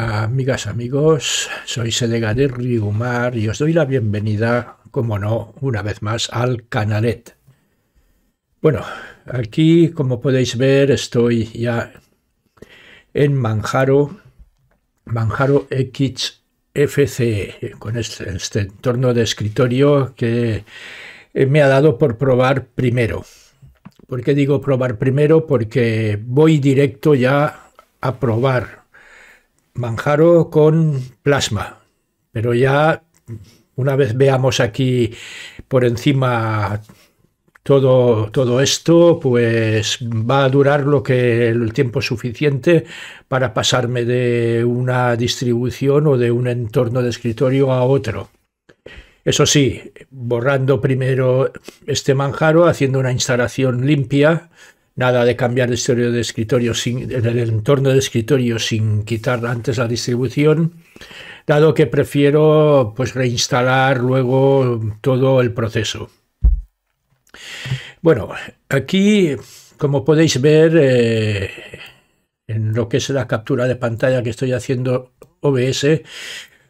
amigas, amigos, soy Río Rigumar y os doy la bienvenida, como no, una vez más al canalet. Bueno, aquí como podéis ver estoy ya en Manjaro, Manjaro XFCE, con este, este entorno de escritorio que eh, me ha dado por probar primero. ¿Por qué digo probar primero? Porque voy directo ya a probar Manjaro con plasma. Pero ya una vez veamos aquí por encima todo, todo esto, pues va a durar lo que el tiempo suficiente para pasarme de una distribución o de un entorno de escritorio a otro. Eso sí, borrando primero este manjaro, haciendo una instalación limpia, nada de cambiar de escritorio sin, el entorno de escritorio sin quitar antes la distribución, dado que prefiero pues reinstalar luego todo el proceso. Bueno, aquí como podéis ver eh, en lo que es la captura de pantalla que estoy haciendo OBS,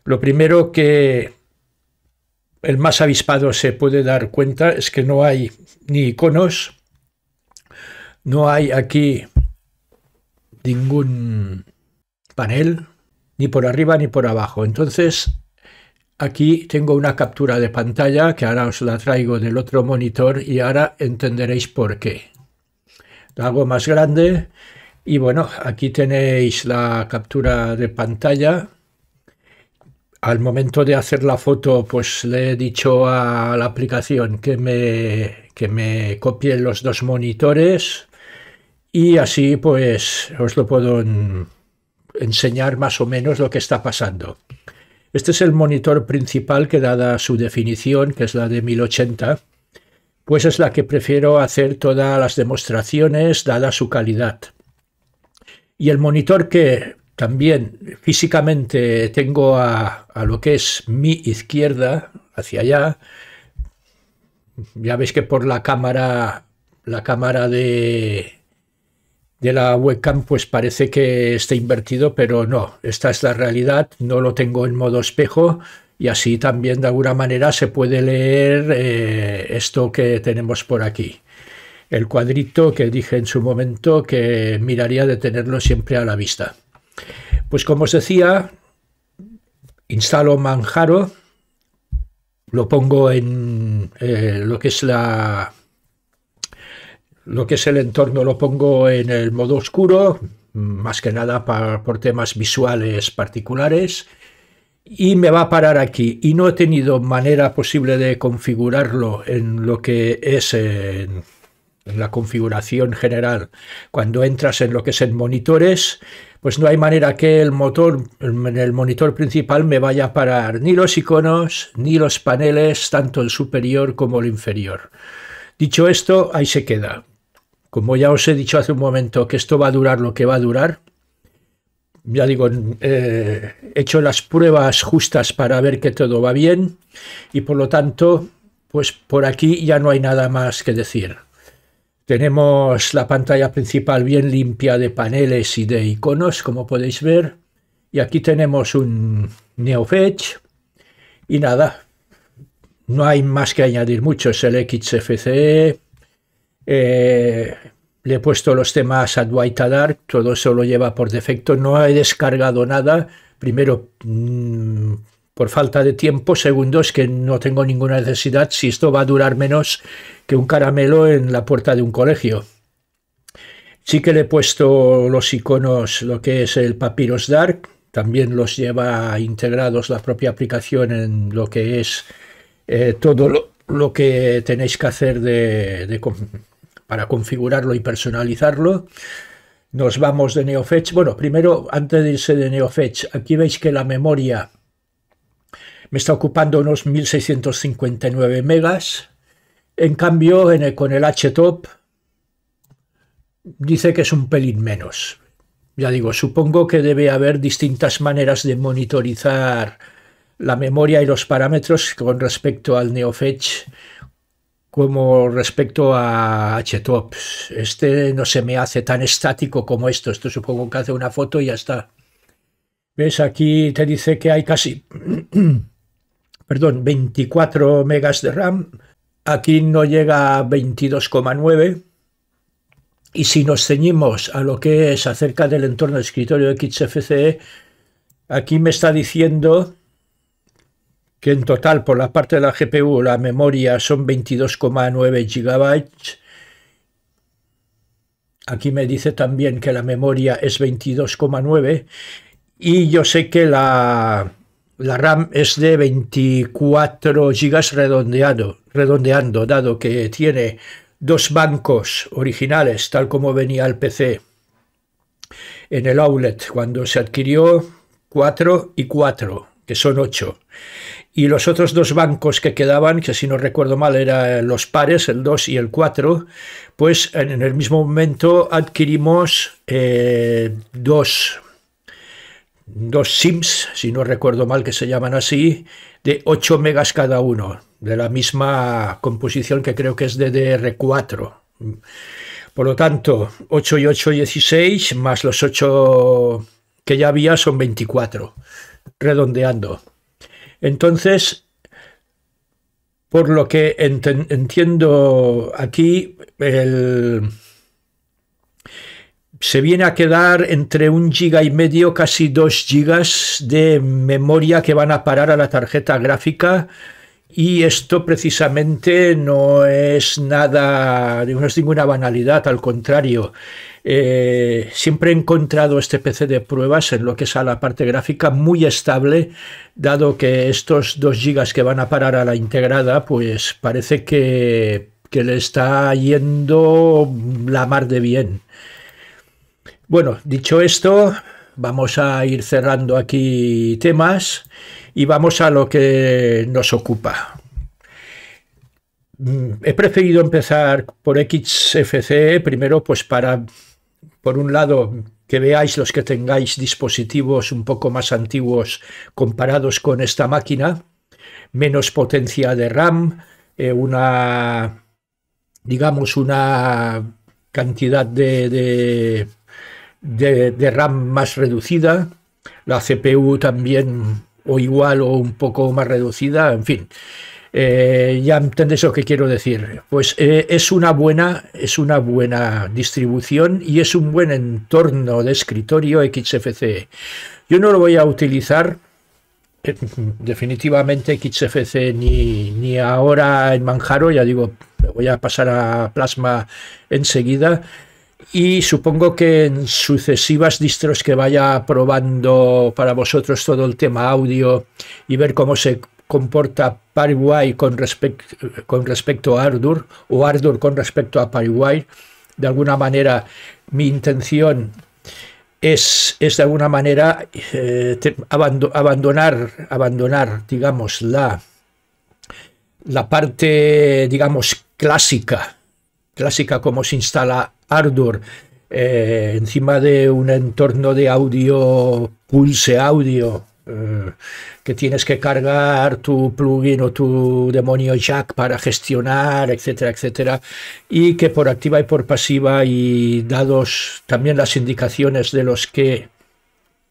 lo primero que el más avispado se puede dar cuenta es que no hay ni iconos, no hay aquí ningún panel, ni por arriba ni por abajo. Entonces, aquí tengo una captura de pantalla que ahora os la traigo del otro monitor y ahora entenderéis por qué. La hago más grande y bueno, aquí tenéis la captura de pantalla. Al momento de hacer la foto, pues le he dicho a la aplicación que me, que me copie los dos monitores y así pues os lo puedo enseñar más o menos lo que está pasando. Este es el monitor principal que dada su definición, que es la de 1080, pues es la que prefiero hacer todas las demostraciones dada su calidad. Y el monitor que también físicamente tengo a, a lo que es mi izquierda, hacia allá, ya veis que por la cámara, la cámara de, de la webcam pues parece que está invertido, pero no, esta es la realidad, no lo tengo en modo espejo y así también de alguna manera se puede leer eh, esto que tenemos por aquí. El cuadrito que dije en su momento que miraría de tenerlo siempre a la vista. Pues como os decía, instalo Manjaro, lo pongo en eh, lo que es la, lo que es el entorno lo pongo en el modo oscuro, más que nada por temas visuales particulares. Y me va a parar aquí. Y no he tenido manera posible de configurarlo en lo que es eh, la configuración general. Cuando entras en lo que es en monitores, pues no hay manera que el motor en el monitor principal me vaya a parar ni los iconos ni los paneles, tanto el superior como el inferior. Dicho esto, ahí se queda como ya os he dicho hace un momento que esto va a durar lo que va a durar, ya digo, eh, he hecho las pruebas justas para ver que todo va bien y por lo tanto, pues por aquí ya no hay nada más que decir. Tenemos la pantalla principal bien limpia de paneles y de iconos, como podéis ver. Y aquí tenemos un NeoFetch. Y nada, no hay más que añadir mucho. Es el XFCE, eh, le he puesto los temas a Dark, todo eso lo lleva por defecto. No he descargado nada. Primero, mm, por falta de tiempo. Segundo, es que no tengo ninguna necesidad si esto va a durar menos que un caramelo en la puerta de un colegio. Sí que le he puesto los iconos, lo que es el Papyrus Dark, también los lleva integrados la propia aplicación en lo que es eh, todo lo, que tenéis que hacer de, para configurarlo y personalizarlo. Nos vamos de NeoFetch. Bueno, primero, antes de irse de NeoFetch, aquí veis que la memoria me está ocupando unos 1659 megas. En cambio, en con el HTOP dice que es un pelín menos. Ya digo, supongo que debe haber distintas maneras de monitorizar la memoria y los parámetros con respecto al NeoFetch como respecto a HTOPS. Este no se me hace tan estático como esto. Esto supongo que hace una foto y ya está. ¿Ves? Aquí te dice que hay casi, perdón, 24 megas de RAM. Aquí no llega a 22,9. Y si nos ceñimos a lo que es acerca del entorno de escritorio de XFCE, aquí me está diciendo que en total por la parte de la GPU, la memoria son 22,9 gigabytes. Aquí me dice también que la memoria es 22,9 y yo sé que la, RAM es de 24 gigas redondeado, redondeando, dado que tiene dos bancos originales, tal como venía el PC en el outlet cuando se adquirió, 4 y 4 que son ocho. Y los otros dos bancos que quedaban, que si no recuerdo mal eran los pares, el 2 y el 4, pues en el mismo momento adquirimos eh, dos, dos SIMs, si no recuerdo mal que se llaman así, de 8 megas cada uno, de la misma composición que creo que es DDR4. Por lo tanto, 8 y 8, 16, más los 8 que ya había son 24, redondeando. Entonces, por lo que entiendo aquí, el... se viene a quedar entre un giga y medio, casi dos gigas de memoria que van a parar a la tarjeta gráfica y esto precisamente no es nada, no es ninguna banalidad, al contrario. Eh, siempre he encontrado este PC de pruebas en lo que es a la parte gráfica muy estable, dado que estos 2 GB que van a parar a la integrada, pues parece que le está yendo la mar de bien. Bueno, dicho esto, vamos a ir cerrando aquí temas y vamos a lo que nos ocupa. Mm, he preferido empezar por XFC primero, pues para, por un lado, que veáis los que tengáis dispositivos un poco más antiguos comparados con esta máquina, menos potencia de RAM, eh, una, digamos, una cantidad de de, RAM más reducida, la CPU también o igual o un poco más reducida, en fin. Eh, ya entendéis lo que quiero decir. Pues eh, es una buena, es una buena distribución y es un buen entorno de escritorio XFCE. Yo no lo voy a utilizar eh, definitivamente XFCE ni, ni ahora en Manjaro, ya digo, voy a pasar a Plasma enseguida y supongo que en sucesivas distros que vaya probando para vosotros todo el tema audio y ver cómo se comporta Paraguay con, respecto a Ardour o Ardour con respecto a Paraguay, de alguna manera mi intención es, es de alguna manera eh, abandonar, abandonar, digamos, la, la parte, digamos, clásica, clásica como se instala hardware eh, encima de un entorno de audio, pulse audio, eh, que tienes que cargar tu plugin o tu demonio jack para gestionar, etcétera, etcétera, y que por activa y por pasiva y dados también las indicaciones de los que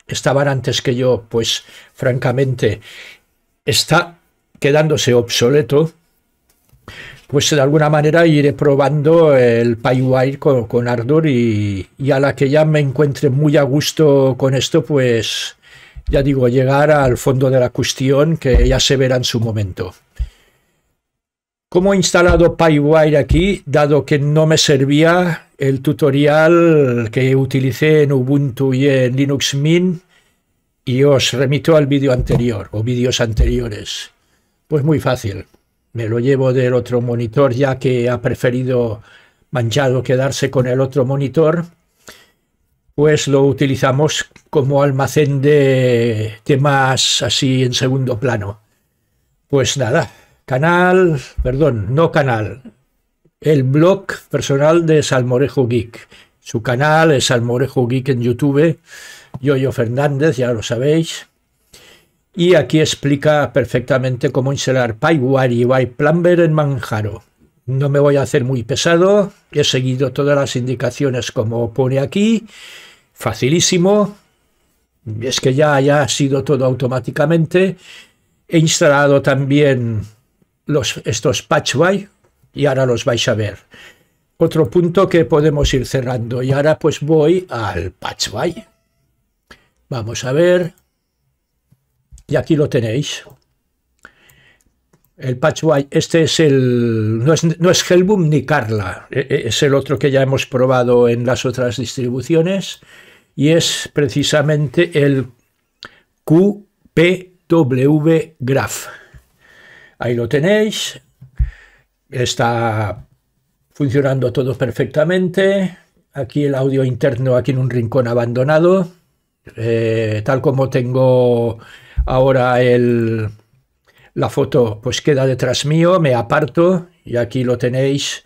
estaban antes que yo, pues francamente está quedándose obsoleto pues de alguna manera iré probando el PyWire con, Ardor y, y, a la que ya me encuentre muy a gusto con esto, pues ya digo, llegar al fondo de la cuestión que ya se verá en su momento. ¿Cómo he instalado PyWire aquí? Dado que no me servía el tutorial que utilicé en Ubuntu y en Linux Mint y os remito al vídeo anterior o vídeos anteriores. Pues muy fácil me lo llevo del otro monitor ya que ha preferido Manchado quedarse con el otro monitor, pues lo utilizamos como almacén de temas así en segundo plano. Pues nada, canal, perdón, no canal, el blog personal de Salmorejo Geek. Su canal es Salmorejo Geek en YouTube, Yoyo Fernández, ya lo sabéis. Y aquí explica perfectamente cómo instalar PyWire y Plumber en Manjaro. No me voy a hacer muy pesado, he seguido todas las indicaciones como pone aquí, facilísimo, es que ya, ya ha sido todo automáticamente. He instalado también los, estos PatchWire. y ahora los vais a ver. Otro punto que podemos ir cerrando y ahora pues voy al PatchWire. Vamos a ver, y aquí lo tenéis. El patch este es el. No es, no es ni Carla, e, e, es el otro que ya hemos probado en las otras distribuciones y es precisamente el QPW Graph. Ahí lo tenéis, está funcionando todo perfectamente. Aquí el audio interno, aquí en un rincón abandonado, eh, tal como tengo Ahora el, la foto pues queda detrás mío, me aparto y aquí lo tenéis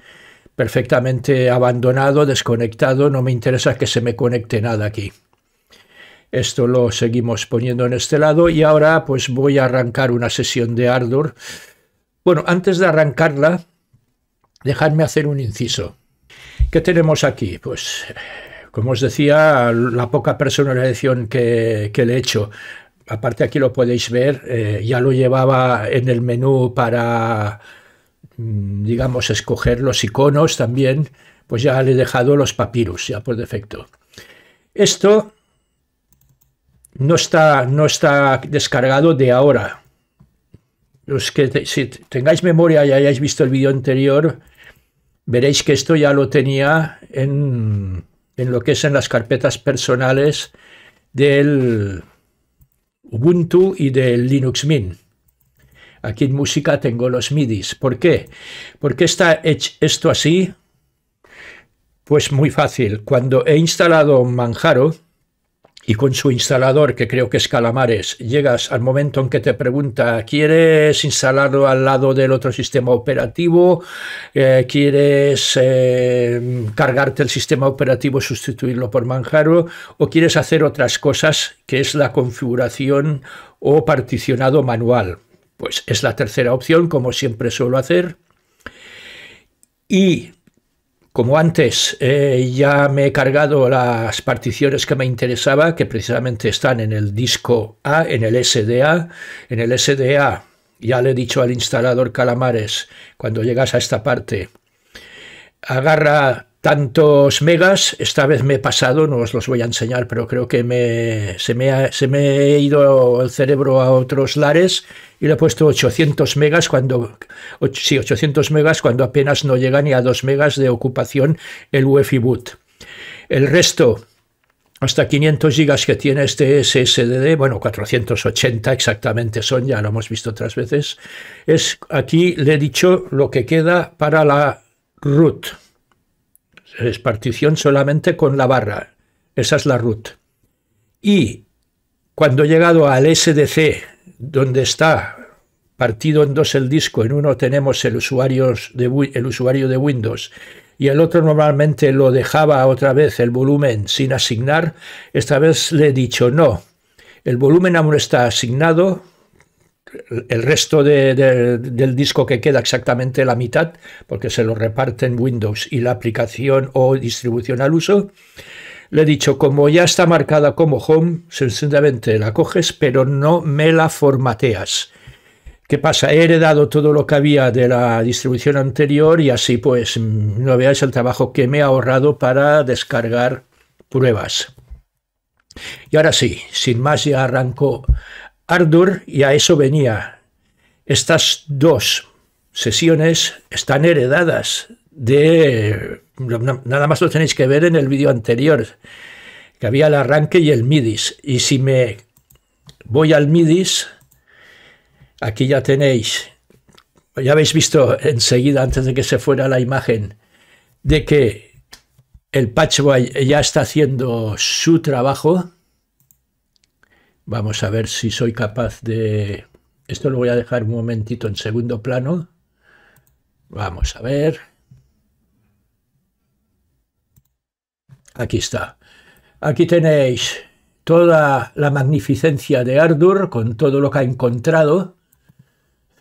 perfectamente abandonado, desconectado, no me interesa que se me conecte nada aquí. Esto lo seguimos poniendo en este lado y ahora pues voy a arrancar una sesión de Ardor. Bueno, antes de arrancarla, dejadme hacer un inciso. ¿Qué tenemos aquí? Pues, como os decía, la poca personalización que, que le he hecho aparte aquí lo podéis ver, eh, ya lo llevaba en el menú para, mm, digamos, escoger los iconos también, pues ya le he dejado los papiros ya por defecto. Esto no está, no está descargado de ahora. Los que si tengáis memoria y hayáis visto el vídeo anterior, veréis que esto ya lo tenía en, en lo que es en las carpetas personales del, Ubuntu y de Linux Mint. Aquí en música tengo los MIDIs. ¿Por qué? ¿Por qué está hecho esto así? Pues muy fácil. Cuando he instalado Manjaro, y con su instalador, que creo que es Calamares, llegas al momento en que te pregunta, ¿quieres instalarlo al lado del otro sistema operativo? Eh, ¿Quieres eh, cargarte el sistema operativo y sustituirlo por Manjaro? ¿O quieres hacer otras cosas, que es la configuración o particionado manual? Pues es la tercera opción, como siempre suelo hacer. Y como antes, eh, ya me he cargado las particiones que me interesaba, que precisamente están en el disco A, en el SDA. En el SDA, ya le he dicho al instalador Calamares, cuando llegas a esta parte, agarra tantos megas, esta vez me he pasado, no os los voy a enseñar, pero creo que me, se, me ha, se me ido el cerebro a otros lares y le he puesto 800 megas cuando, sí, 800 megas cuando apenas no llega ni a 2 megas de ocupación el UEFI boot. El resto, hasta 500 gigas que tiene este SSD, bueno, 480 exactamente son, ya lo hemos visto otras veces, es aquí le he dicho lo que queda para la root es partición solamente con la barra. Esa es la root. Y cuando he llegado al SDC, donde está partido en dos el disco, en uno tenemos el usuario de, el usuario de Windows y el otro normalmente lo dejaba otra vez el volumen sin asignar, esta vez le he dicho no, el volumen aún está asignado, el resto de, del disco que queda exactamente la mitad, porque se lo reparten Windows y la aplicación o distribución al uso, le he dicho, como ya está marcada como home, sencillamente la coges, pero no me la formateas. ¿Qué pasa? He heredado todo lo que había de la distribución anterior y así pues no veáis el trabajo que me ha ahorrado para descargar pruebas. Y ahora sí, sin más ya arranco Ardur, y a eso venía, estas dos sesiones están heredadas de... Nada más lo tenéis que ver en el vídeo anterior, que había el arranque y el midis. Y si me voy al midis, aquí ya tenéis, ya habéis visto enseguida antes de que se fuera la imagen, de que el Patchway ya está haciendo su trabajo Vamos a ver si soy capaz de... Esto lo voy a dejar un momentito en segundo plano. Vamos a ver. Aquí está. Aquí tenéis toda la magnificencia de Ardor con todo lo que ha encontrado.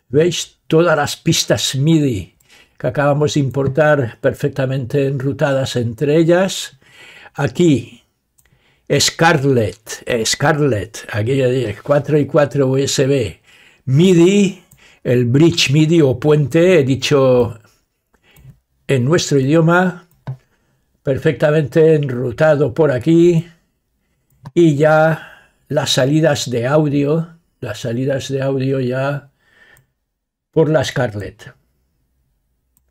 ¿Veis? Todas las pistas MIDI que acabamos de importar perfectamente enrutadas entre ellas. Aquí Scarlett, Scarlett, aquella de 4 y 4 USB, MIDI, el bridge MIDI o puente, he dicho en nuestro idioma, perfectamente enrutado por aquí, y ya las salidas de audio, las salidas de audio ya por la Scarlett,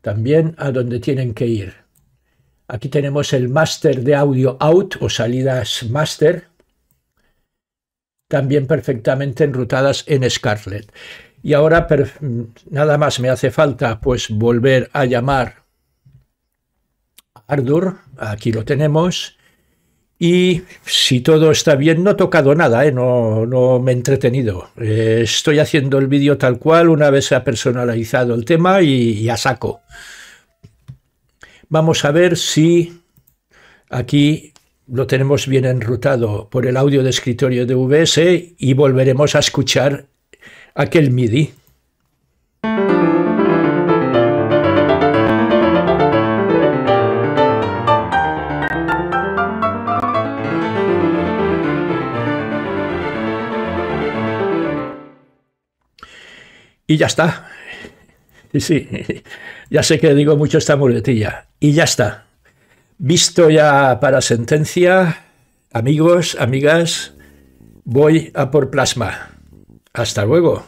también a donde tienen que ir. Aquí tenemos el master de audio out o salidas master, también perfectamente enrutadas en Scarlett. Y ahora nada más me hace falta pues volver a llamar a Ardur, aquí lo tenemos, y si todo está bien, no he tocado nada, ¿eh? no, me he entretenido. Eh, estoy haciendo el vídeo tal cual, una vez se ha personalizado el tema y, ya a saco. Vamos a ver si aquí lo tenemos bien enrutado por el audio de escritorio de VS y volveremos a escuchar aquel MIDI. Y ya está. Ya sé que digo mucho esta muletilla. Y ya está. Visto ya para sentencia, amigos, amigas, voy a por plasma. Hasta luego.